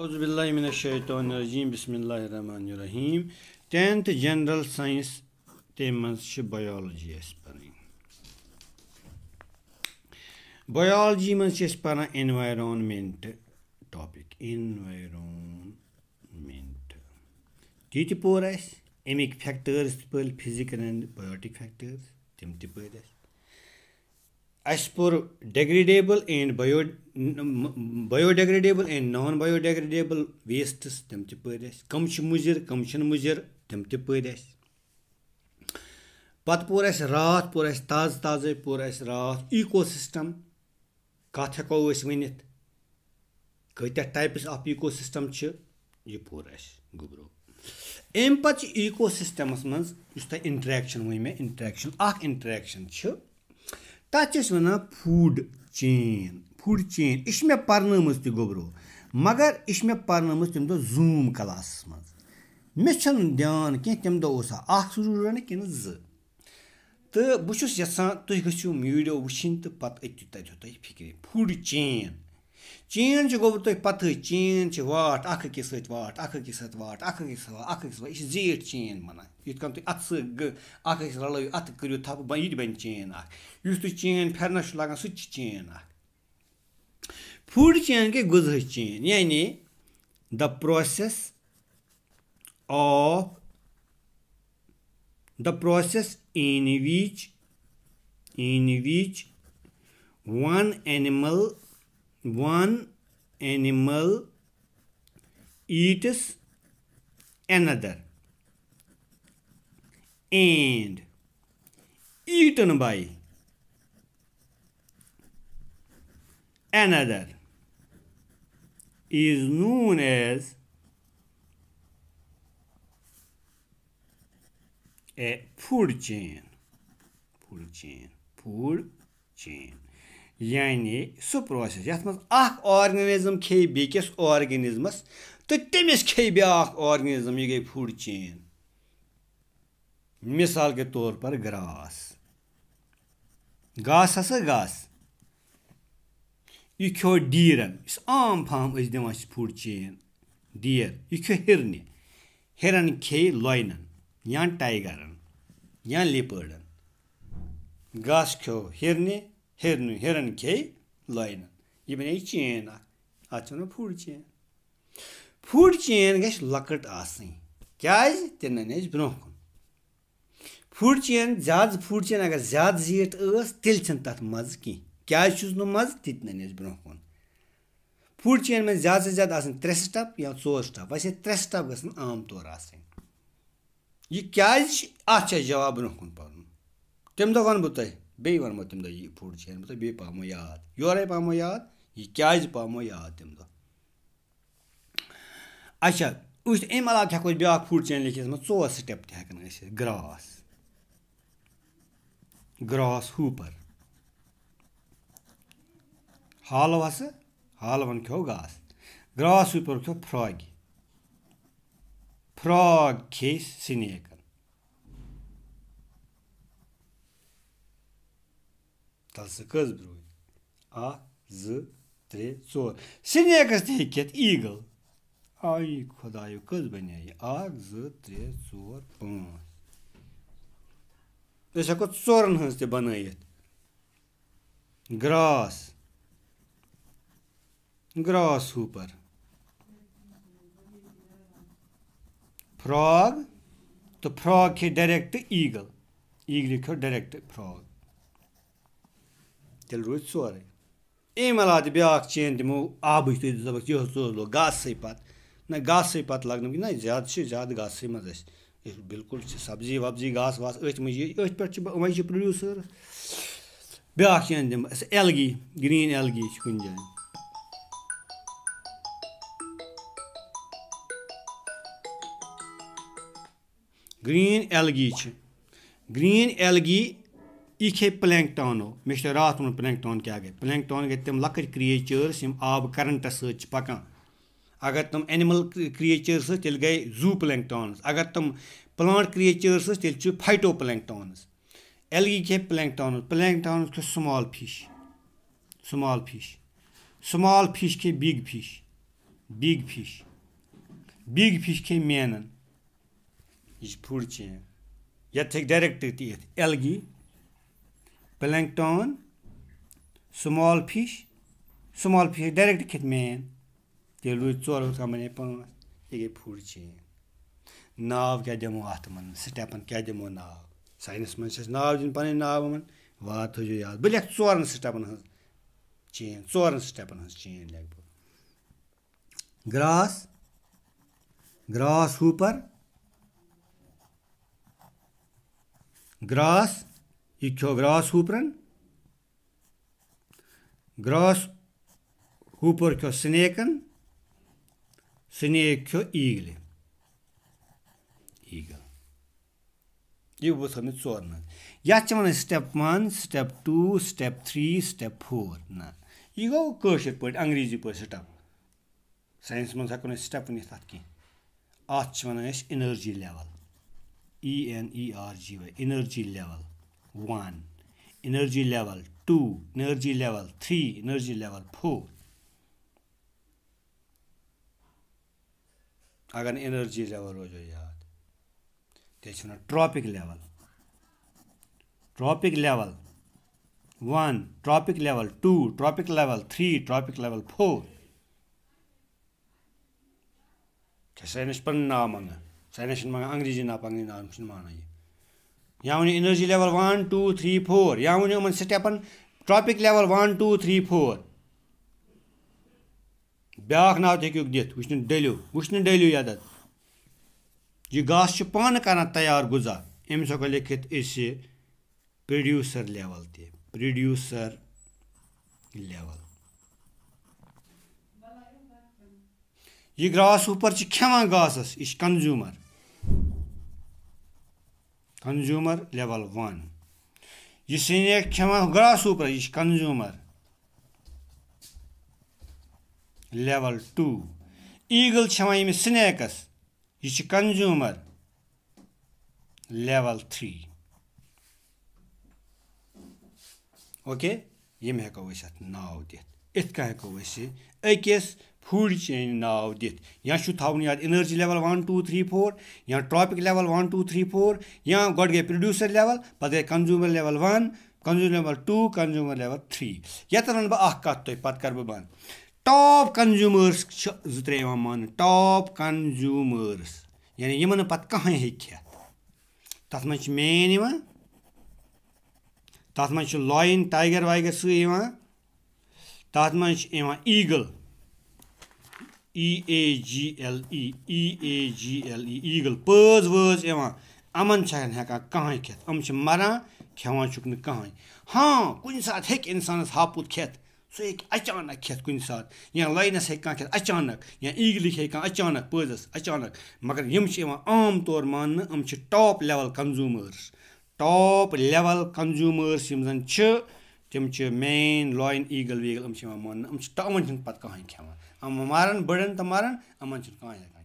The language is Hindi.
Euzubillahimineşşeytanirracim. Bismillahirrahmanirrahim. 10th General Science temimiz Biology biyoloji Biology Biyoloji mız espara environment topic. Environment. Titi por as emic factors, physical and biotic factors. Tim tipor as. Aspor degradable and bio biodegradable and non biodegradable wastes تم تہِ پٔرۍ اَسہِ کَم چھِ مُضِر کَم چھِنہٕ مُضِر تِم تہِ پٔرۍ اَسہِ پَتہٕ پوٚر اَسہِ راتھ پوٚر اَسہِ تازٕ تازَے پوٚر اَسہِ راتھ ایٖکو سِسٹَم کَتھ ہٮ۪کو أسۍ ؤنِتھ کۭتیٛاہ ٹایپٕس آف ایٖکو سِسٹَم چھِ یہِ پوٚر اَسہِ گوٚبرو اَمہِ پَتہٕ چھِ ایٖکو سِسٹَمَس منٛز یُس تۄہہِ اِنٹرٛیکشَن ؤنۍ مےٚ اِنٹرٛیکشَن اَکھ اِنٹرٛیکشَن چھِ تَتھ چھِ أسۍ وَنان فُڈ چین فُڈ چین یہِ چھِ مےٚ پَرنٲمٕژ تہِ گوٚبرو مگر یہِ چھِ مےٚ پَرنٲمٕژ تَمہِ دۄہ زوٗم کَلاسَس منٛز مےٚ چھُنہٕ دیان کینٛہہ تَمہِ دۄہ اوسا اَکھ سٹوٗڈَنٛٹ کِنہٕ زٕ تہٕ بہٕ چھُس یَژھان تُہۍ گٔژھِو ویٖڈیو وٕچھِنۍ تہٕ پَتہٕ أتہِ تَتہِ تۄہہِ فِکرِ فُڈ چین چین چھِ گوٚبُر تۄہہِ پَتہٕے چین چھِ واٹھ اَکھ أکِس سۭتۍ واٹھ اَکھ أکِس سۭتۍ واٹھ اکھ أکِس سۭتۍ واٹھ اَکھ أکِس سۭتۍ یہِ چھِ زیٖٹھ چین بَنان यित अत सख रलयो अत करियो تھپہٕ یہِ تہِ بَنہِ چین اکھ یُس تُہۍ چین پھیرنَس چھُ لگان سُہ تہِ چھِ چین اکھ فُڈ چین گٔے غذہٕچ چین یعنی the process of the process in which in which one animal one animal eats another and eaten by another is known as a food chain food chain food chain yani so process yath mas ak organism ke biggest organism mas to temis ke biak organism yugay food chain मिसाल के तौर पर ग्रास घास हसा घास यह खो डीरन आम फाम दिवान फूड चेन डीर यह खो हिरन हिरन खे लोन या टाइगरन या लिपर्डन घास खो हिरन हिरन हिरन खे लोन यह बने चेन अत वो फूड चेन फूड चेन गि लकट आसन क्या तिन अन ब्रोह कुन فُڈ چین زیادٕ فُڈ چین اگر زیادٕ زیٖٹھ ٲس تیٚلہِ چھِنہٕ تَتھ مَزٕ کینٛہہ کیٛازِ چھُس نہٕ مَزٕ تہِ تہِ نَنہِ اَسہِ برونٛہہ کُن فُڈ چین منٛز زیادٕ سے زیادٕ آسان ترٛےٚ سٕٹَپ یا ژور سٕٹَپ ویسے ترٛےٚ سٕٹَپ گژھن عام طور آسٕنۍ یہِ کیٛازِ چھِ اَتھ چھِ اَسہِ جواب برونٛہہ کُن پَرُن تمہِ دۄہ وَنہٕ بہٕ تۄہہِ بیٚیہِ وَنہٕ بہٕ تمہِ دۄہ یہِ فُڈ چین بہٕ تۄہہِ بیٚیہِ پاومو یاد یورَے پاومو یاد یہِ کیٛازِ پاومو یاد تمہِ دۄہ اچھا وٕچھ اَمہِ علاوٕ تہِ ہٮ۪کو أسۍ بیٛاکھ فُڈ چین لیکھِتھ منٛز ژور سٕٹٮ۪پ تہِ ہٮ۪کَن ٲسِتھ گرٛاس ग्रास हूपर हालवस हालवन खो घास ग्रॉस हूपर खो फ्रॉग फ्रॉग खे स्नेक तस कस ब्रो आ त्रे चोर स्नेकस ते ईगल आई खुदायो कस बनिया आ ज त्रे चोर पांच أسۍ ہٮ۪کو ژورَن ہٕنٛز تہِ بَنٲیِتھ گرٛاس گرٛاس ہوٗپَر فرٛاگ تہٕ فرٛاگ کھے ڈٮ۪رٮ۪کٹ ایٖگٕل ایٖگلہِ کھیوٚو ڈٮ۪رٮ۪کٹ فرٛاگ تیٚلہِ روٗدۍ ژورَے اَمہِ علاوٕ تہِ بیٛاکھ چین دِمو آبٕچ تُہۍ دَپَکھ یِہُس حظ لوگ گاسَے پَتہٕ نہ گاسَے پَتہٕ لَگنہٕ نہ زیادٕ چھِ زیادٕ گاسَے منٛز أسۍ بِلکُل چھِ سَبزی وَبزی گاسہٕ واسہٕ أتھۍ منٛز یہِ أتھۍ پٮ۪ٹھ چھِ وۄنۍ چھِ پرٛوڈیوٗسٲرٕس بیٛاکھ یَن تِم اَسہِ اٮ۪لگی گرٛیٖن اٮ۪لگی چھِ کُنہِ جایہِ گرٛیٖن اٮ۪لگی چھِ گرٛیٖن اٮ۪لگی یہِ کھے پٕلینٛکٹانو مےٚ چھِ راتھ ووٚنمُت پٕلینٛکٹان کیٛاہ گٔے پٕلینٛکٹان گٔے تِم لۄکٕٹۍ کرٛیچٲرٕس یِم آبہٕ کَرَنٹَس سۭتۍ چھِ پَکان अगर तम एनिमल क्रिएचर्स तेल गए जू प्लैंकटॉन्स अगर तम प्लांट क्रिएचर्स तेल फाइटो प्लैंकटॉन्स एलगी के प्लैंकटॉन्स प्लैंकटॉन्स के small fish small fish small fish के big fish big fish big fish के मेनन यह फूड चेन ये हे direct algae plankton small fish small fish direct खेत मेन ییٚلہِ روٗدۍ ژور ہُتھ کٔنۍ بَنے پانٛژھ یہِ گٔے فُڈ چین ناو کیٛاہ دِمو اَتھ یِمَن سٕٹٮ۪پَن کیٛاہ دِمو ناو ساینَس منٛز چھِ اَسہِ ناو دِنۍ پَنٕنۍ ناو یِمَن واد تھٲیزیو یاد بہٕ لیکھٕ ژورَن سٕٹٮ۪پَن ہٕنٛز چین ژورَن سٕٹٮ۪پَن ہٕنٛز چین لیکھٕ بہٕ گرٛاس گرٛاس ہوٗپَر گرٛاس یہِ کھیٚو گرٛاس ہوٗپرَن گرٛاس ہوٗپَر کھیٚو سٕنیکَن 스니에큐 이글레 이글 이거 섬이 쏘는 याचमन step one step two step three step four ना यह गो कशर पे अंग्रेजी पे स्टेप साइंस मज हको स्टेप वन अत कह अत one energy level E N E R G Y energy level one energy level two energy level three energy level four اگر نہٕ اینرجی لیول روزو یاد تیٚلہِ چھِ وَنان trophic level trophic level one trophic level two trophic level three trophic level four چھےٚ ساینَس چھِ پَنٕنۍ ناو منٛگان ساینَس چھِنہٕ منٛگان انٛگریٖزی ناو پَنٕنۍ ناو یِم چھِنہٕ مانان یہِ یا ؤنِو energy level one two three four یا ؤنِو یِمَن سِٹٮ۪پَن trophic level one two three four back now तक दिख वुन डलिव वुन डलिव यदत यह घास पान कर तैयार गुजा अम्स हको लिखित प्रोड्यूसर लेवल त लेवल यह ग्रास ऊपर खान घास यह कंज्यूमर कंज्यूमर लेवल वन यह सिनेक खान ग्रास ऊपर यह कंज्यूमर لیول ٹوٗ ایٖگٕل چھِ یِوان ییٚمِس سٕنیکَس یہِ چھِ کَنزیوٗمَر لیوَل تھرٛی اوکے یِم ہٮ۪کو أسۍ اَتھ ناو دِتھ یِتھ کٔنۍ ہٮ۪کو أسۍ یہِ أکِس فُڈ چینہِ ناو دِتھ یا چھُ تھاوُن یاد energy level one two three four یا trophic level one two three four یا گۄڈٕ گٔے پرٛڈیوٗسَر لیوَل پَتہٕ گٔے consumer level one consumer level two consumer level three ییٚتٮ۪ن وَنہٕ بہٕ اَکھ کَتھ تۄہہِ پَتہٕ کَرٕ بہٕ بنٛد ٹاپ کنزیوٗمٲرٕس چھِ زٕ ترٛےٚ یِوان ماننہٕ ٹاپ کنزیوٗمٲرٕس یعنی یِمن نہٕ پَتہٕ کٕہٕنۍ ہیٚکہِ کھٮ۪تھ تَتھ منٛز چھِ مین یِوان تَتھ منٛز چھِ لایِن ٹایگر وایگر سُے یِوان تَتھ منٛز چھِ یِوان ایٖگٕل ای اے جی اٮ۪ل ای ای اے جی اٮ۪ل ای ایٖگٕل پٲز وٲز یِوان یِمَن چھَنہٕ ہٮ۪کان کٕہٕنۍ کھٮ۪تھ یِم چھِ مَران کھٮ۪وان چھُکھ نہٕ کٕہٕنۍ ہاں کُنہِ ساتہٕ ہیٚکہِ اِنسانَس ہاپُت کھٮ۪تھ سُہ ہیٚکہِ اچانک کھٮ۪تھ کُنہِ ساتہٕ یا لایِنَس ہیٚکہِ کانٛہہ کھٮ۪تھ اچانک یا ایٖگلٕکۍ ہیٚکہِ کانٛہہ اچانک پٲزَس اچانک مگر یِم چھِ یِوان عام طور ماننہٕ یِم چھِ top level consumers top level consumers یِم زَن چھِ تِم چھِ مین لایِن ایٖگل ویٖگل یِم چھِ یِوان ماننہٕ یِم چھِ یِمَن چھِنہٕ پَتہٕ کٕہٕنۍ کھٮ۪وان یِم مارَن بٔڑٮ۪ن تہٕ مارَن یِمَن چھِنہٕ کٕہٕنۍ